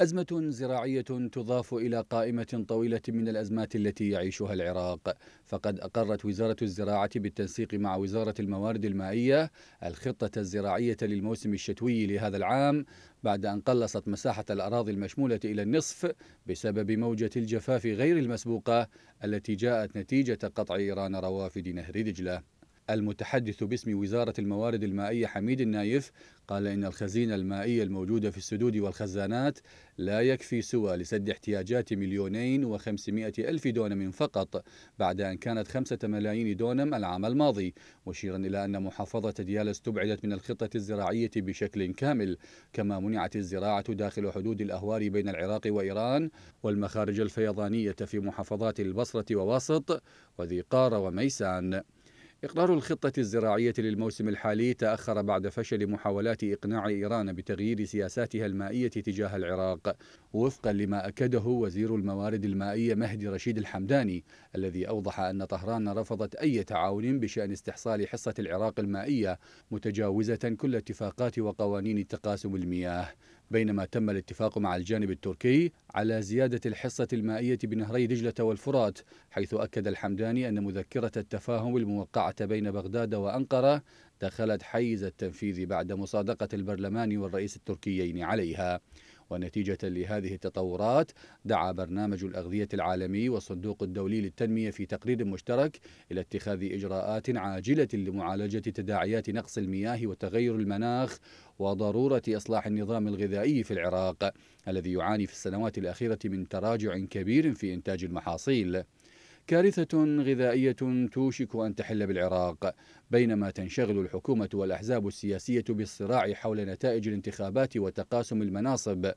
أزمة زراعية تضاف إلى قائمة طويلة من الأزمات التي يعيشها العراق، فقد أقرت وزارة الزراعة بالتنسيق مع وزارة الموارد المائية الخطة الزراعية للموسم الشتوي لهذا العام، بعد أن قلصت مساحة الأراضي المشمولة إلى النصف بسبب موجة الجفاف غير المسبوقة التي جاءت نتيجة قطع إيران روافد نهر دجلة. المتحدث باسم وزارة الموارد المائية حميد النايف قال إن الخزينة المائية الموجودة في السدود والخزانات لا يكفي سوى لسد احتياجات مليونين وخمسمائة ألف دونم فقط بعد أن كانت خمسة ملايين دونم العام الماضي مشيرا إلى أن محافظة ديالى استبعدت من الخطة الزراعية بشكل كامل كما منعت الزراعة داخل حدود الأهوار بين العراق وإيران والمخارج الفيضانية في محافظات البصرة وواسط وذي قار وميسان إقرار الخطة الزراعية للموسم الحالي تأخر بعد فشل محاولات إقناع إيران بتغيير سياساتها المائية تجاه العراق وفقا لما أكده وزير الموارد المائية مهدي رشيد الحمداني الذي أوضح أن طهران رفضت أي تعاون بشأن استحصال حصة العراق المائية متجاوزة كل اتفاقات وقوانين تقاسم المياه بينما تم الاتفاق مع الجانب التركي على زيادة الحصة المائية بنهري دجلة والفرات حيث أكد الحمداني أن مذكرة التفاهم الموقعة بين بغداد وأنقرة دخلت حيز التنفيذ بعد مصادقة البرلمان والرئيس التركيين عليها ونتيجة لهذه التطورات دعا برنامج الأغذية العالمي والصندوق الدولي للتنمية في تقرير مشترك إلى اتخاذ إجراءات عاجلة لمعالجة تداعيات نقص المياه وتغير المناخ وضرورة إصلاح النظام الغذائي في العراق الذي يعاني في السنوات الأخيرة من تراجع كبير في إنتاج المحاصيل كارثة غذائية توشك أن تحل بالعراق بينما تنشغل الحكومة والأحزاب السياسية بالصراع حول نتائج الانتخابات وتقاسم المناصب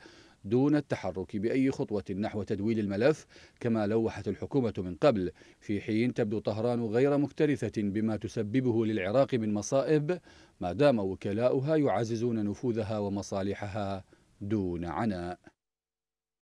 دون التحرك بأي خطوة نحو تدويل الملف كما لوحت الحكومة من قبل في حين تبدو طهران غير مكترثة بما تسببه للعراق من مصائب ما دام وكلاؤها يعززون نفوذها ومصالحها دون عناء